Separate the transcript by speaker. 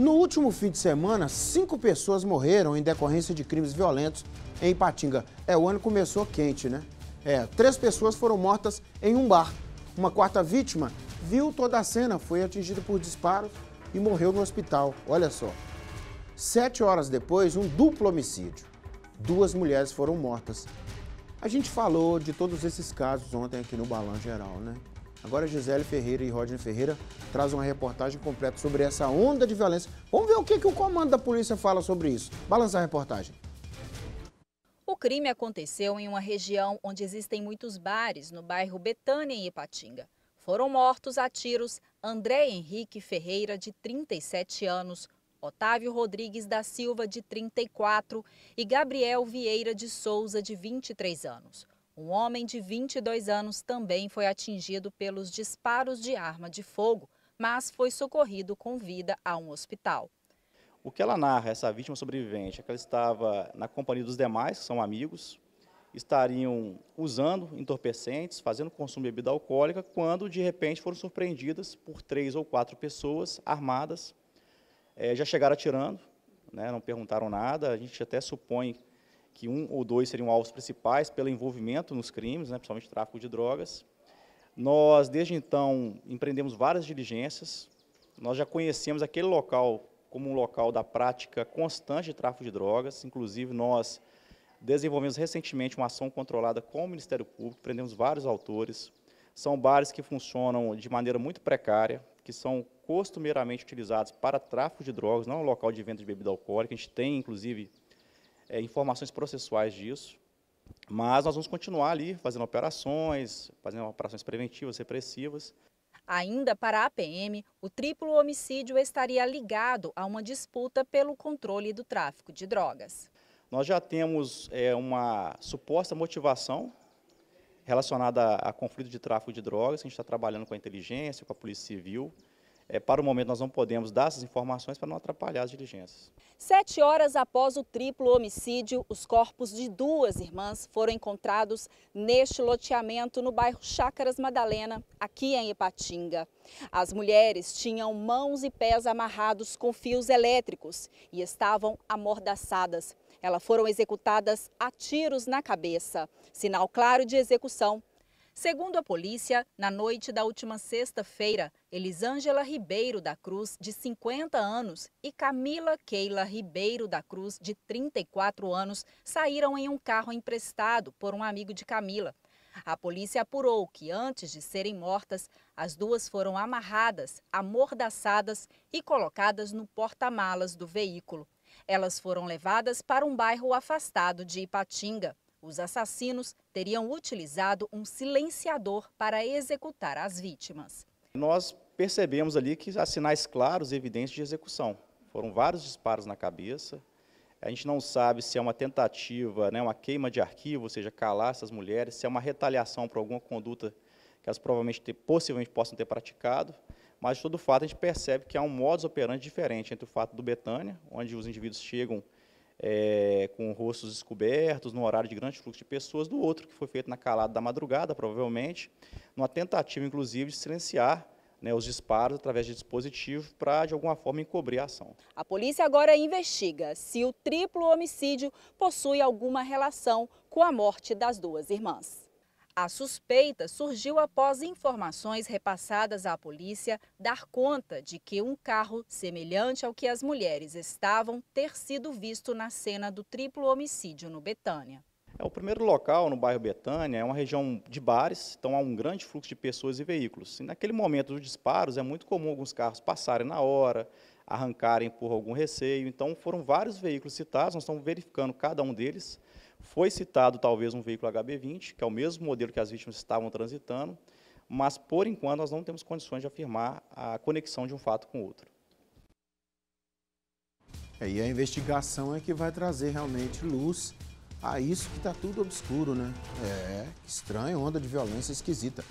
Speaker 1: No último fim de semana, cinco pessoas morreram em decorrência de crimes violentos em Patinga. É, o ano começou quente, né? É, três pessoas foram mortas em um bar. Uma quarta vítima viu toda a cena, foi atingida por disparos e morreu no hospital. Olha só. Sete horas depois, um duplo homicídio. Duas mulheres foram mortas. A gente falou de todos esses casos ontem aqui no Balan Geral, né? Agora Gisele Ferreira e Rodney Ferreira trazem uma reportagem completa sobre essa onda de violência. Vamos ver o que, que o comando da polícia fala sobre isso. Balançar a reportagem.
Speaker 2: O crime aconteceu em uma região onde existem muitos bares, no bairro Betânia, em Ipatinga. Foram mortos a tiros André Henrique Ferreira, de 37 anos, Otávio Rodrigues da Silva, de 34, e Gabriel Vieira de Souza, de 23 anos. Um homem de 22 anos também foi atingido pelos disparos de arma de fogo, mas foi socorrido com vida a um hospital.
Speaker 3: O que ela narra, essa vítima sobrevivente, é que ela estava na companhia dos demais, que são amigos, estariam usando entorpecentes, fazendo consumo de bebida alcoólica, quando de repente foram surpreendidas por três ou quatro pessoas armadas, é, já chegaram atirando, né, não perguntaram nada, a gente até supõe que um ou dois seriam alvos principais pelo envolvimento nos crimes, né, principalmente tráfico de drogas. Nós, desde então, empreendemos várias diligências. Nós já conhecemos aquele local como um local da prática constante de tráfico de drogas. Inclusive, nós desenvolvemos recentemente uma ação controlada com o Ministério Público, prendemos vários autores. São bares que funcionam de maneira muito precária, que são costumeiramente utilizados para tráfico de drogas, não é um local de venda de bebida alcoólica. A gente tem, inclusive, é, informações processuais disso, mas nós vamos continuar ali fazendo operações, fazendo operações preventivas, repressivas.
Speaker 2: Ainda para a PM, o triplo homicídio estaria ligado a uma disputa pelo controle do tráfico de drogas.
Speaker 3: Nós já temos é, uma suposta motivação relacionada a, a conflito de tráfico de drogas, a gente está trabalhando com a inteligência, com a Polícia Civil, é, para o momento, nós não podemos dar essas informações para não atrapalhar as diligências.
Speaker 2: Sete horas após o triplo homicídio, os corpos de duas irmãs foram encontrados neste loteamento no bairro Chácaras Madalena, aqui em Ipatinga. As mulheres tinham mãos e pés amarrados com fios elétricos e estavam amordaçadas. Elas foram executadas a tiros na cabeça, sinal claro de execução Segundo a polícia, na noite da última sexta-feira, Elisângela Ribeiro da Cruz, de 50 anos, e Camila Keila Ribeiro da Cruz, de 34 anos, saíram em um carro emprestado por um amigo de Camila. A polícia apurou que, antes de serem mortas, as duas foram amarradas, amordaçadas e colocadas no porta-malas do veículo. Elas foram levadas para um bairro afastado de Ipatinga. Os assassinos teriam utilizado um silenciador para executar as vítimas.
Speaker 3: Nós percebemos ali que há sinais claros e evidentes de execução. Foram vários disparos na cabeça. A gente não sabe se é uma tentativa, né, uma queima de arquivo, ou seja, calar essas mulheres, se é uma retaliação por alguma conduta que elas provavelmente, ter, possivelmente possam ter praticado. Mas, de todo fato, a gente percebe que há um modus operandi diferente entre o fato do Betânia, onde os indivíduos chegam é, com rostos descobertos, num horário de grande fluxo de pessoas, do outro, que foi feito na calada da madrugada, provavelmente, numa tentativa, inclusive, de silenciar né, os disparos através de dispositivos para, de alguma forma, encobrir a ação.
Speaker 2: A polícia agora investiga se o triplo homicídio possui alguma relação com a morte das duas irmãs. A suspeita surgiu após informações repassadas à polícia dar conta de que um carro semelhante ao que as mulheres estavam ter sido visto na cena do triplo homicídio no Betânia.
Speaker 3: É o primeiro local no bairro Betânia, é uma região de bares, então há um grande fluxo de pessoas e veículos. E naquele momento dos disparos é muito comum alguns carros passarem na hora, arrancarem por algum receio, então foram vários veículos citados, nós estamos verificando cada um deles foi citado talvez um veículo HB20, que é o mesmo modelo que as vítimas estavam transitando, mas por enquanto nós não temos condições de afirmar a conexão de um fato com o outro.
Speaker 1: É, e a investigação é que vai trazer realmente luz a isso que está tudo obscuro, né? É, estranho, onda de violência esquisita.